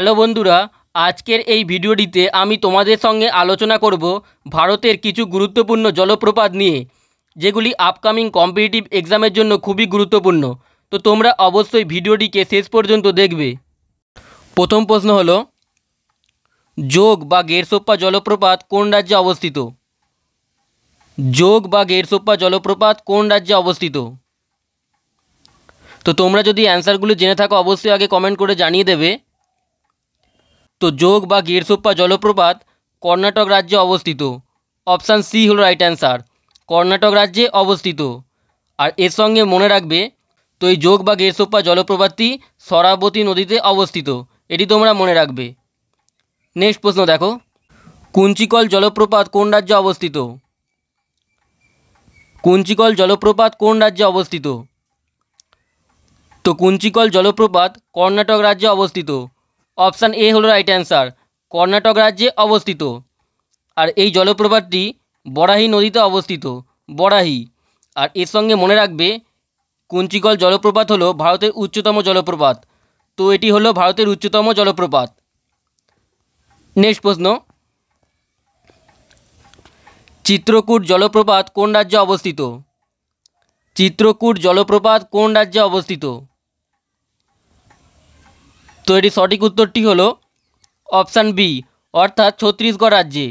hello বন্ধুরা আজকের এই ভিডিওটিতে আমি তোমাদের সঙ্গে আলোচনা করব ভারতের কিছু গুরুত্বপূর্ণ জলপ্রপাত নিয়ে যেগুলি আপকামিং কম্পিটিটিভ এক্সামের জন্য খুবই গুরুত্বপূর্ণ তো তোমরা অবশ্যই ভিডিওটিকে শেষ পর্যন্ত দেখবে প্রথম প্রশ্ন হলো যোগ বা গেরসোপ্পা জলপ্রপাত কোন রাজ্যে অবস্থিত যোগ বা গেরসোপ্পা জলপ্রপাত কোন রাজ্যে অবস্থিত তো তোমরা যদি অ্যান্সারগুলো জেনে থাকো অবশ্যই আগে কমেন্ট করে জানিয়ে দেবে তো যোগ বা গেরসোপ্পা জলপ্রপাত কর্ণাটক রাজ্যে অবস্থিত অপশান সি হলো রাইট অ্যান্সার কর্ণাটক রাজ্যে অবস্থিত আর এর সঙ্গে মনে রাখবে তো এই যোগ বা গেরসোপ্পা জলপ্রপাতটি সরাবতী নদীতে অবস্থিত এটি তোমরা মনে রাখবে নেক্সট প্রশ্ন দেখো কুঞ্চিকল জলপ্রপাত কোন রাজ্যে অবস্থিত কুঞ্চিকল জলপ্রপাত কোন রাজ্যে অবস্থিত তো কুঞ্চিকল জলপ্রপাত কর্ণাটক রাজ্যে অবস্থিত অপশান এ হলো রাইট অ্যান্সার কর্ণাটক রাজ্যে অবস্থিত আর এই জলপ্রপাতটি বরাহি নদীতে অবস্থিত বরাহি আর এর সঙ্গে মনে রাখবে কুঞ্চিকল জলপ্রপাত হলো ভারতের উচ্চতম জলপ্রপাত তো এটি হলো ভারতের উচ্চতম জলপ্রপাত নেক্সট প্রশ্ন চিত্রকূট জলপ্রপাত কোন রাজ্যে অবস্থিত চিত্রকূট জলপ্রপাত কোন রাজ্যে অবস্থিত তো এটি সঠিক উত্তরটি হলো অপশান বি অর্থাৎ ছত্তিশগড় রাজ্যে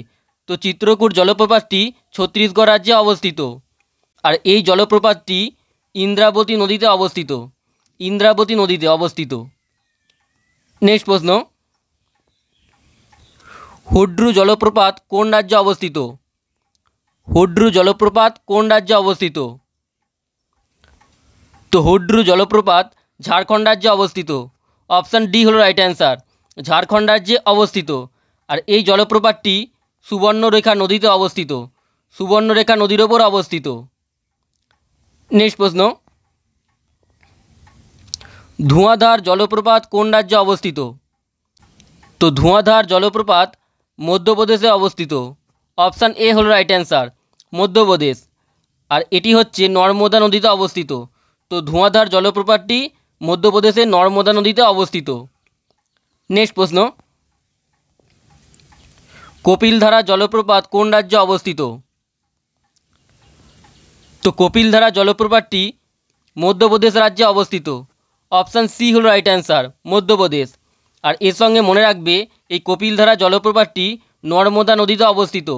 তো চিত্রকূট জলপ্রপাতটি ছত্তিশগড় রাজ্যে অবস্থিত আর এই জলপ্রপাতটি ইন্দ্রাবতী নদীতে অবস্থিত ইন্দ্রাবতী নদীতে অবস্থিত নেক্সট প্রশ্ন হুড্রু জলপ্রপাত কোন রাজ্যে অবস্থিত হুড্রু জলপ্রপাত কোন রাজ্যে অবস্থিত তো হুড্রু জলপ্রপাত ঝাড়খণ্ড রাজ্যে অবস্থিত অপশান ডি হলো রাইট অ্যান্সার ঝাড়খণ্ড রাজ্যে অবস্থিত আর এই জলপ্রপাতটি সুবর্ণরেখা নদীতে অবস্থিত সুবর্ণরেখা নদীর ওপর অবস্থিত নেক্সট প্রশ্ন ধোঁয়াধার জলপ্রপাত কোন রাজ্যে অবস্থিত তো ধোঁয়াধার জলপ্রপাত মধ্যপ্রদেশে অবস্থিত অপশান এ হলো রাইট অ্যান্সার মধ্যপ্রদেশ আর এটি হচ্ছে নর্মদা নদীতে অবস্থিত তো ধোঁয়াধার জলপ্রপাতটি মধ্যপ্রদেশের নর্মদা নদীতে অবস্থিত নেক্সট প্রশ্ন কপিলধারা জলপ্রপাত কোন রাজ্যে অবস্থিত তো কপিলধারা জলপ্রপাতটি মধ্যপ্রদেশ রাজ্যে অবস্থিত অপশান সি হল রাইট অ্যান্সার মধ্যপ্রদেশ আর এর সঙ্গে মনে রাখবে এই কপিলধারা জলপ্রপাতটি নর্মদা নদীতে অবস্থিত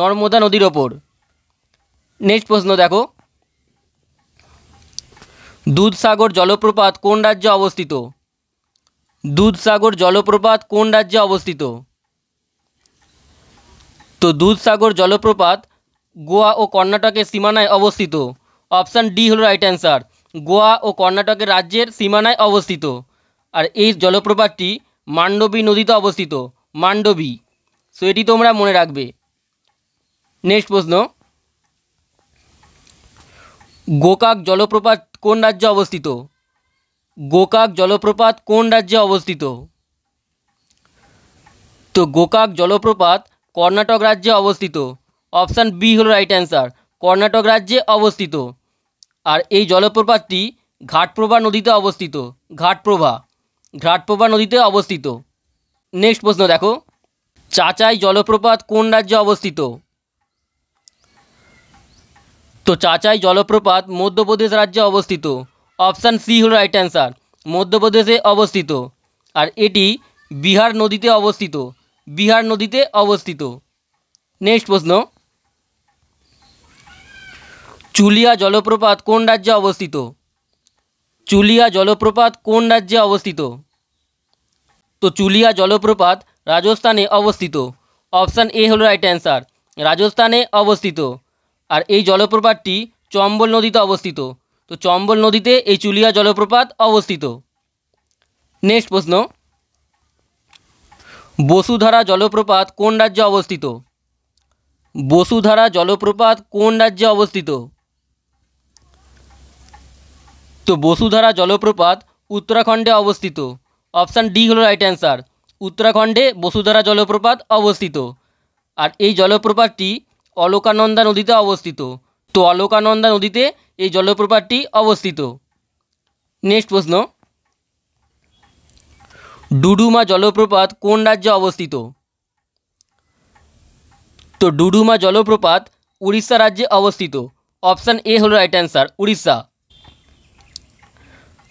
নর্মদা নদীর ওপর নেক্সট প্রশ্ন দেখো দুধসাগর জলপ্রপাত কোন রাজ্যে অবস্থিত দুধসাগর জলপ্রপাত কোন রাজ্যে অবস্থিত তো দুধসাগর জলপ্রপাত গোয়া ও কর্ণাটকের সীমানায় অবস্থিত অপশান ডি হলো রাইট অ্যান্সার গোয়া ও কর্ণাটকের রাজ্যের সীমানায় অবস্থিত আর এই জলপ্রপাতটি মান্ডবী নদীতে অবস্থিত মান্ডবী সো এটি তোমরা মনে রাখবে নেক্সট প্রশ্ন গোকাক জলপ্রপাত কোন রাজ্যে অবস্থিত গোকাক জলপ্রপাত কোন রাজ্যে অবস্থিত তো গোকাক জলপ্রপাত কর্ণাটক রাজ্যে অবস্থিত অপশান বি হলো রাইট অ্যান্সার কর্ণাটক রাজ্যে অবস্থিত আর এই জলপ্রপাতটি ঘাটপ্রভা নদীতে অবস্থিত ঘাটপ্রভা ঘাটপ্রভা নদীতে অবস্থিত নেক্সট প্রশ্ন দেখো চাচাই জলপ্রপাত কোন রাজ্যে অবস্থিত তো চাচাই জলপ্রপাত মধ্যপ্রদেশ রাজ্যে অবস্থিত অপশান সি হল রাইট অ্যান্সার মধ্যপ্রদেশে অবস্থিত আর এটি বিহার নদীতে অবস্থিত বিহার নদীতে অবস্থিত নেক্সট প্রশ্ন চুলিয়া জলপ্রপাত কোন রাজ্যে অবস্থিত চুলিয়া জলপ্রপাত কোন রাজ্যে অবস্থিত তো চুলিয়া জলপ্রপাত রাজস্থানে অবস্থিত অপশান এ হল রাইট অ্যান্সার রাজস্থানে অবস্থিত আর এই জলপ্রপাতটি চম্বল নদীতে অবস্থিত তো চম্বল নদীতে এই চুলিয়া জলপ্রপাত অবস্থিত নেক্সট প্রশ্ন বসুধারা জলপ্রপাত কোন রাজ্যে অবস্থিত বসুধারা জলপ্রপাত কোন রাজ্যে অবস্থিত তো বসুধারা জলপ্রপাত উত্তরাখণ্ডে অবস্থিত অপশান ডি হলো রাইট অ্যান্সার উত্তরাখণ্ডে বসুধারা জলপ্রপাত অবস্থিত আর এই জলপ্রপাতটি অলোকানন্দা নদীতে অবস্থিত তো অলোকানন্দা নদীতে এই জলপ্রপাতটি অবস্থিত নেক্সট প্রশ্ন ডুডুমা জলপ্রপাত কোন রাজ্যে অবস্থিত তো ডুডুমা জলপ্রপাত উড়িষ্যা রাজ্যে অবস্থিত অপশান এ হলো রাইট অ্যান্সার উড়িষ্যা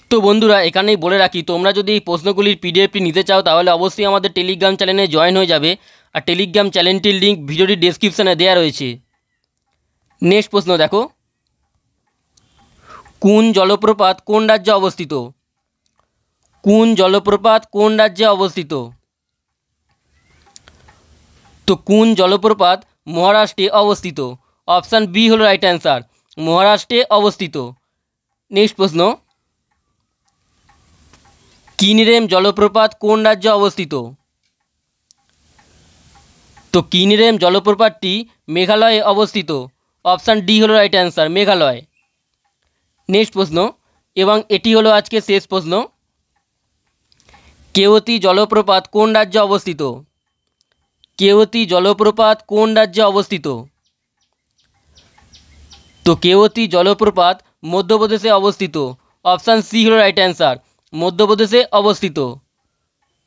তো বন্ধুরা এখানেই বলে রাখি তোমরা যদি এই প্রশ্নগুলির পিডিএফটি নিতে চাও তাহলে অবশ্যই আমাদের টেলিগ্রাম চ্যানেলে জয়েন হয়ে যাবে আর টেলিগ্রাম চ্যানেলটির লিঙ্ক ভিডিওটি ডেসক্রিপশানে দেওয়া রয়েছে নেক্সট প্রশ্ন দেখো কোন জলপ্রপাত কোন রাজ্যে অবস্থিত কোন জলপ্রপাত কোন রাজ্যে অবস্থিত তো কোন জলপ্রপাত মহারাষ্ট্রে অবস্থিত অপশান বি হলো রাইট অ্যান্সার মহারাষ্ট্রে অবস্থিত নেক্সট প্রশ্ন কিনরেম জলপ্রপাত কোন রাজ্যে অবস্থিত তো কিনরেম জলপ্রপাতটি মেঘালয়ে অবস্থিত অপশান ডি হলো রাইট অ্যান্সার মেঘালয় নেক্সট প্রশ্ন এবং এটি হলো আজকে শেষ প্রশ্ন কেওতি জলপ্রপাত কোন রাজ্যে অবস্থিত কেওতি জলপ্রপাত কোন রাজ্যে অবস্থিত তো কেওতি জলপ্রপাত মধ্যপ্রদেশে অবস্থিত অপশান সি হলো রাইট অ্যান্সার মধ্যপ্রদেশে অবস্থিত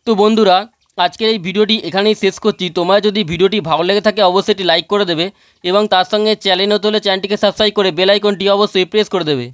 তো বন্ধুরা আজকের এই ভিডিওটি এখানেই শেষ করছি তোমরা যদি ভিডিওটি ভালো লেগে থাকে অবশ্যই এটি লাইক করে দেবে এবং তার সঙ্গে চ্যানেল হতে হলে চ্যানেলটিকে সাবস্ক্রাইব করে বেলাইকনটি অবশ্যই প্রেস করে দেবে